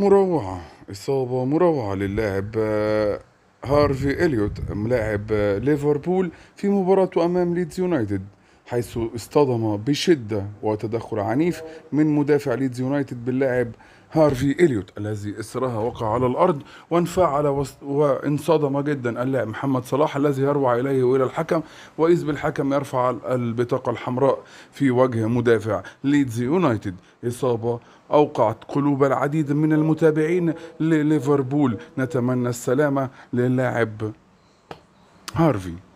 مروعة إصابة مروعة للاعب آه، هارفي إليوت ملاعب آه، ليفربول في مباراته أمام ليدز يونايتد حيث اصطدم بشدة وتدخل عنيف من مدافع ليدز يونايتد باللاعب هارفي إليوت الذي إسرها وقع على الأرض وانفعل وانصدم جدا اللاعب محمد صلاح الذي يروع إليه وإلى الحكم وإذ بالحكم يرفع البطاقة الحمراء في وجه مدافع ليدز يونايتد إصابة أوقعت قلوب العديد من المتابعين لليفربول نتمنى السلامة للاعب هارفي